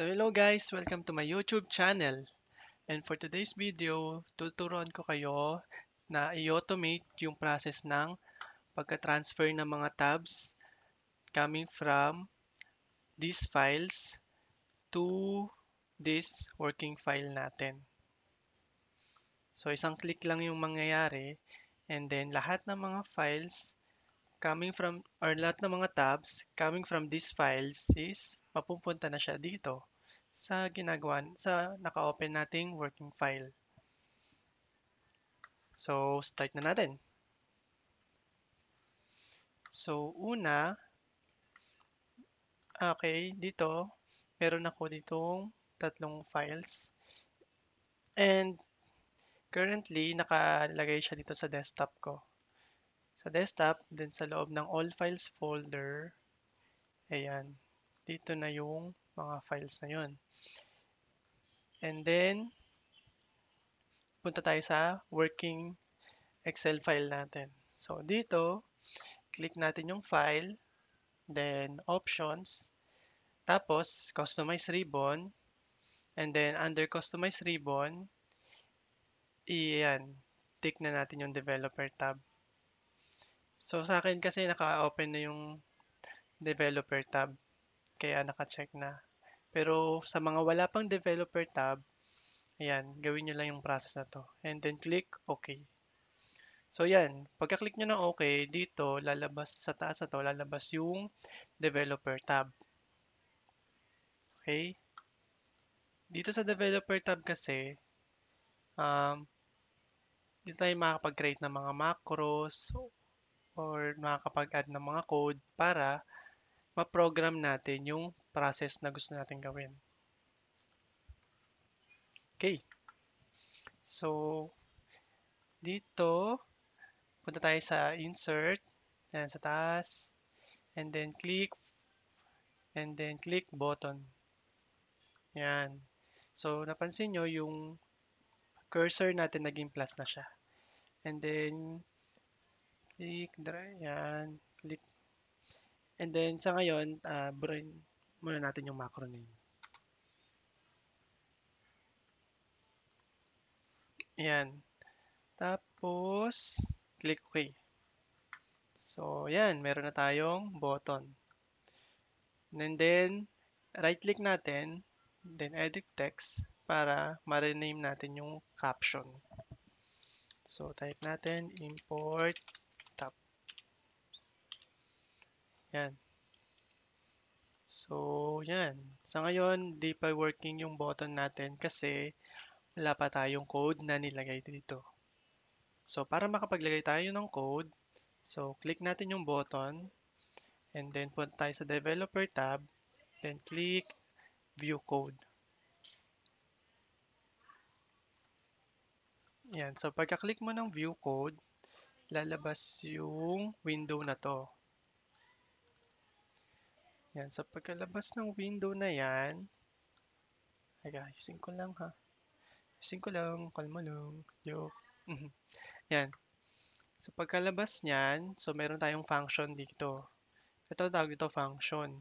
So hello guys! Welcome to my YouTube channel. And for today's video, tuturuan ko kayo na i-automate yung process ng pagka-transfer ng mga tabs coming from these files to this working file natin. So isang click lang yung mangyayari and then lahat ng mga files coming from or lahat ng mga tabs coming from these files is mapupunta na siya dito sa ginagawa sa naka-open nating working file. So, start na natin. So, una, okay, dito, meron ako ditong tatlong files. And, currently, nakalagay siya dito sa desktop ko. Sa desktop, din sa loob ng all files folder, ayan, dito na yung mga files na yon. And then, punta tayo sa working Excel file natin. So, dito, click natin yung file, then options, tapos customize ribbon, and then under customize ribbon, iyan, tick na natin yung developer tab. So, sa akin kasi naka-open na yung developer tab, kaya naka-check na. Pero sa mga wala pang developer tab, ayan, gawin nyo lang yung process na to. And then click OK. So ayan, pagka-click nyo ng OK, dito lalabas sa taas na to, lalabas yung developer tab. Okay? Dito sa developer tab kasi, um, dito tayo makakapag-create ng mga macros or makakapag-add ng mga code para ma-program natin yung process na gusto natin gawin. Okay. So, dito, punta tayo sa insert, Ayan, sa taas, and then click, and then click button. Yan. So, napansin nyo, yung cursor natin naging plus na siya. And then, click, dry, yan, click. And then, sa ngayon, uh, brain, muna natin yung macro name. Ayan. Tapos, click OK. So, ayan. Meron na tayong button. And then, right-click natin. Then, edit text para ma-rename natin yung caption. So, type natin import top. Ayan. So, yan. Sa ngayon, di pa working yung button natin kasi wala pa tayong code na nilagay dito. So, para makapaglagay tayo ng code, so, click natin yung button and then punta tayo sa Developer tab, then click View Code. Yan. So, pagka-click mo ng View Code, lalabas yung window na to. Yan, sa pagkalabas ng window na yan, ay ayusin ko lang ha. Ayusin ko lang, kalma lang, joke. Mhm. yan. So, pagkalabas niyan, so meron tayong function dito. Ito tawag dito function.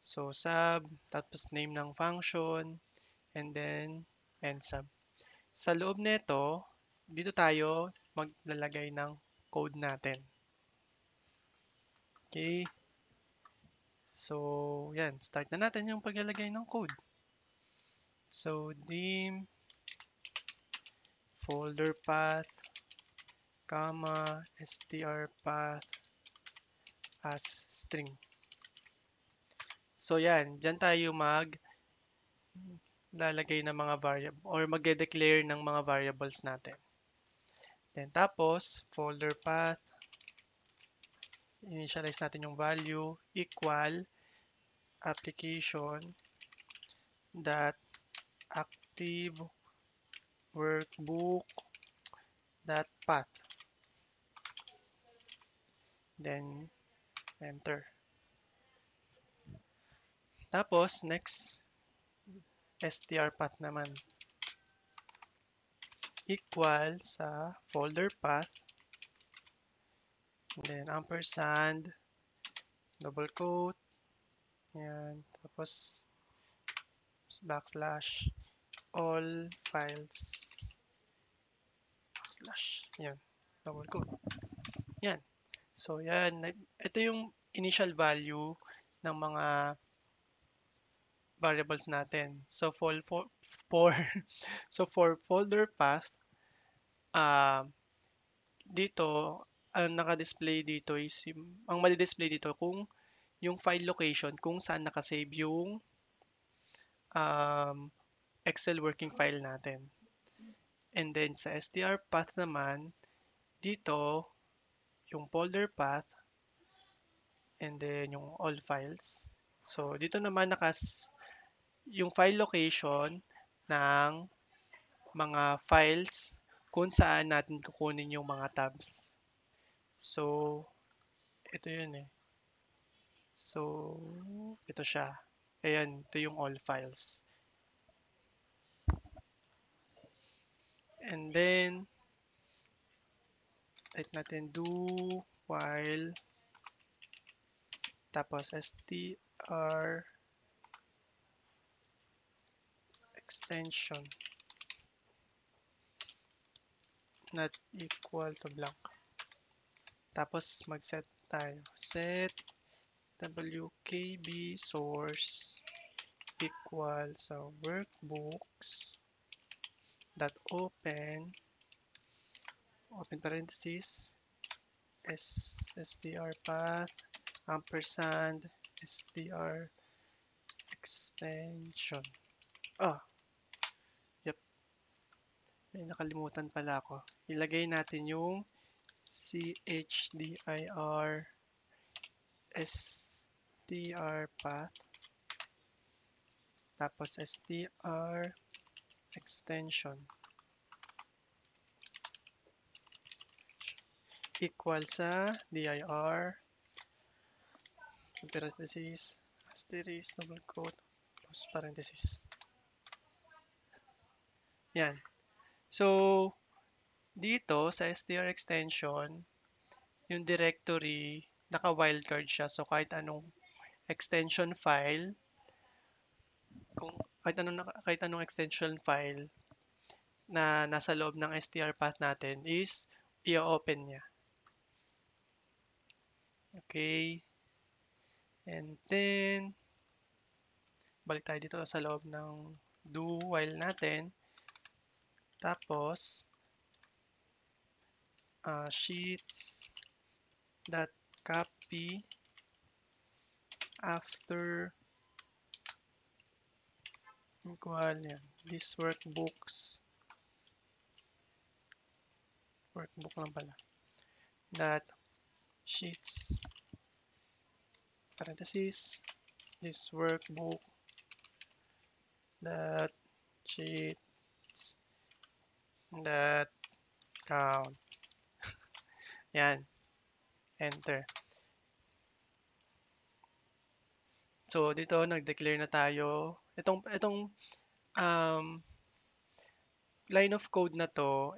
So, sub, tapos name ng function, and then, end sub. Sa loob nito, dito tayo maglalagay ng code natin. Okay. So, yan. Start na natin yung paglalagay ng code. So, dim folder path comma str path as string. So, yan. Diyan tayo mag lalagay ng mga variable or magde-declare ng mga variables natin. Then, tapos, folder path initialize natin yung value equal application dot active workbook dot path then enter tapos next str path naman equal sa folder path And then ampersand, double quote, yan, tapos backslash all files backslash, yan, double quote. Yan. So yan, ito yung initial value ng mga variables natin. So for for, so for folder path uh, dito ang naka-display dito is yung, ang ma display dito kung yung file location kung saan naka-save yung um, Excel working file natin. And then sa STR path naman, dito yung folder path and then yung all files. So dito naman nakas yung file location ng mga files kung saan natin kukunin yung mga tabs. So, ito yun eh. So, ito siya. Ayan, ito yung all files. And then, type natin do while tapos str extension not equal to blank. Tapos mag-set tayo. Set WKB source equal sa workbooks dot open open parenthesis s str path ampersand str extension ah yep may nakalimutan pala ako ilagay natin yung chdir str path tapos str extension equal sa dir parenthesis asterisk double quote close parenthesis yan so dito sa STR extension, yung directory, naka-wildcard siya. So, kahit anong extension file, kung kahit anong, kahit anong extension file na nasa loob ng STR path natin is i-open niya. Okay. And then, balik tayo dito sa loob ng do while natin. Tapos, uh, sheets that copy after equal This workbooks workbook lang pala that sheets parentheses this workbook that sheets that count Yan. Enter. So, dito nag-declare na tayo. Itong, itong um, line of code na to,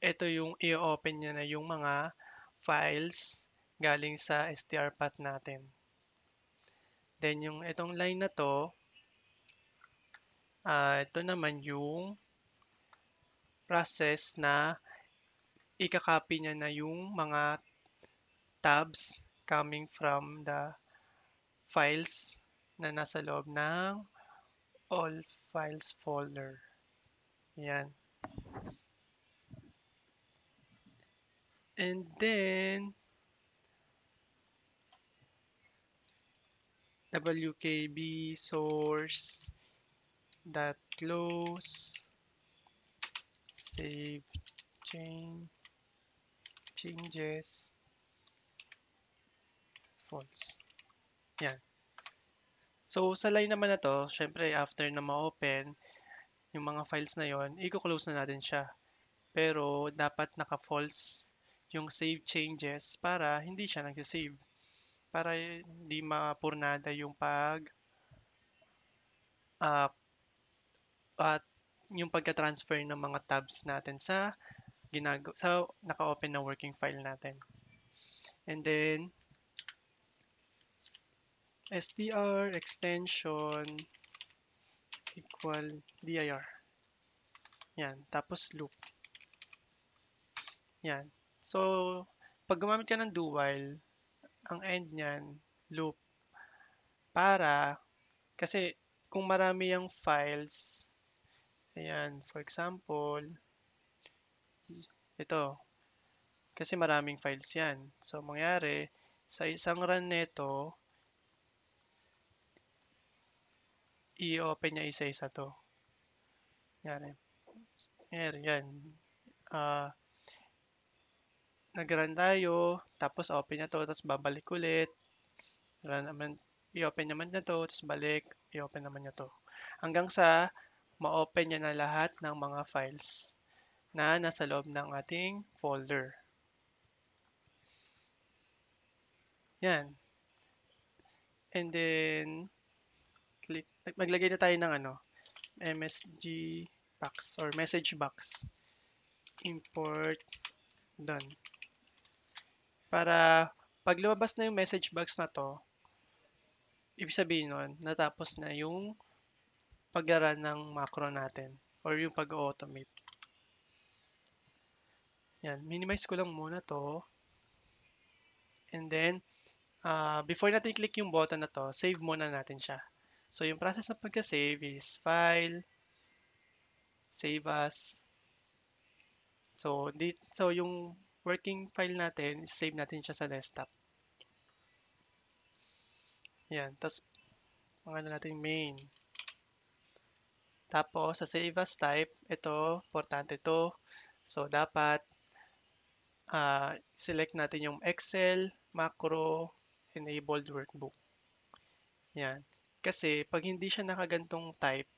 ito yung i-open niya na yung mga files galing sa str path natin. Then, yung itong line na to, uh, ito naman yung process na ikakopy niya na yung mga tabs coming from the files na nasa loob ng all files folder. Yan. And then, wkb source dot close save change changes false. Yan. So, sa line naman na to, syempre after na ma-open, yung mga files na yon, i-close na natin siya. Pero, dapat naka-false yung save changes para hindi siya nag-save Para hindi mapurnada yung pag uh, at yung pagka-transfer ng mga tabs natin sa ginago sa so, naka-open na working file natin. And then str extension equal dir. Yan, tapos loop. Yan. So, pag gumamit ka ng do while, ang end niyan loop para kasi kung marami yung files, ayan, for example, ito. Kasi maraming files yan. So, mangyari, sa isang run nito, i-open niya isa-isa to. Yan. Yan. yan. Uh, nag-run tayo, tapos open na to, tapos babalik ulit. Run naman, i-open naman na to, tapos balik, i-open naman niya to. Hanggang sa ma-open niya na lahat ng mga files na nasa loob ng ating folder. Yan. And then, click, maglagay na tayo ng ano, MSG box or message box. Import done. Para pag lumabas na yung message box na to, ibig sabihin nun, natapos na yung paglaro ng macro natin or yung pag-automate. Yan, minimize ko lang muna to. And then, uh, before natin click yung button na to, save muna natin siya. So, yung process ng pagka-save is file, save as. So, di, so yung working file natin, save natin siya sa desktop. Yan, tapos pangalan natin main. Tapos, sa save as type, ito, importante to. So, dapat uh, select natin yung Excel, macro, enabled workbook. Yan. Kasi pag hindi siya nakagantong type,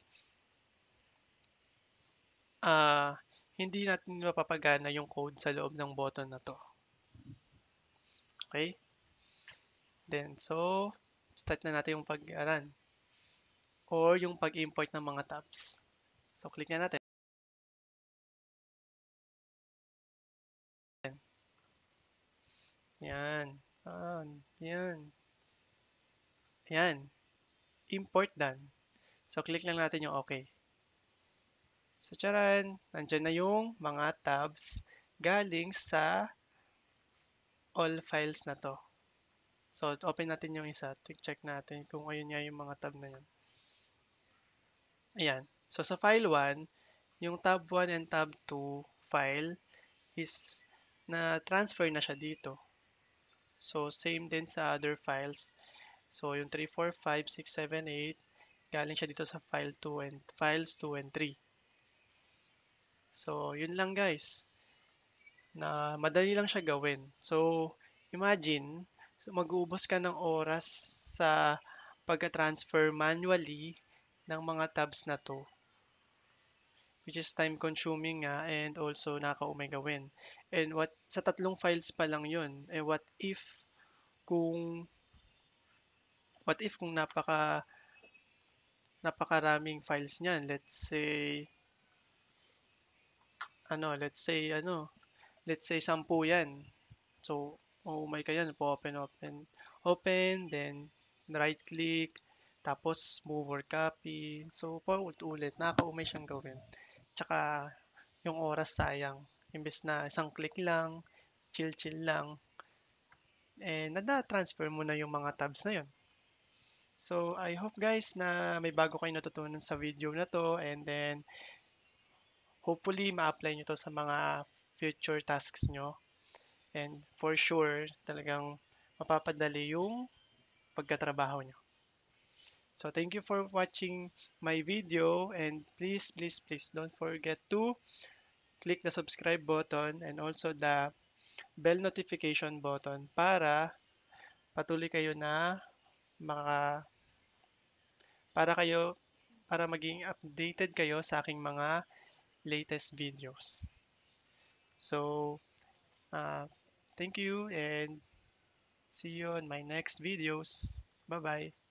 uh, hindi natin mapapagana yung code sa loob ng button na to. Okay? Then, so, start na natin yung pag-aran or yung pag-import ng mga tabs. So, click na natin. Yan. Yan. Yan. Yan. Import done. So, click lang natin yung OK. So, charan! Nandyan na yung mga tabs galing sa all files na to. So, open natin yung isa. Check natin kung ayun nga yung mga tab na yun. Ayan. So, sa file 1, yung tab 1 and tab 2 file is na transfer na siya dito. So, same din sa other files. So, yung 3, 4, 5, 6, 7, 8, galing siya dito sa file 2 and, files 2 and 3. So, yun lang guys. Na madali lang siya gawin. So, imagine, so mag-uubos ka ng oras sa pagka-transfer manually ng mga tabs na to which is time consuming nga and also nakaumay gawin. And what sa tatlong files pa lang 'yon. Eh what if kung what if kung napaka napakaraming files niyan. Let's say ano, let's say ano, let's say 10 'yan. So, oh my god, yan po open open open then right click tapos move or copy. So, paulit-ulit. Nakaka-umay siyang gawin. Tsaka, yung oras sayang. Imbes na isang click lang, chill-chill lang, eh, nada-transfer mo na yung mga tabs na yon. So, I hope guys na may bago kayong natutunan sa video na to and then hopefully ma-apply nyo to sa mga future tasks nyo. And for sure, talagang mapapadali yung pagkatrabaho nyo. So, thank you for watching my video and please, please, please don't forget to click the subscribe button and also the bell notification button para patuloy kayo na maka para kayo para maging updated kayo sa aking mga latest videos. So, uh, thank you and see you on my next videos. Bye-bye.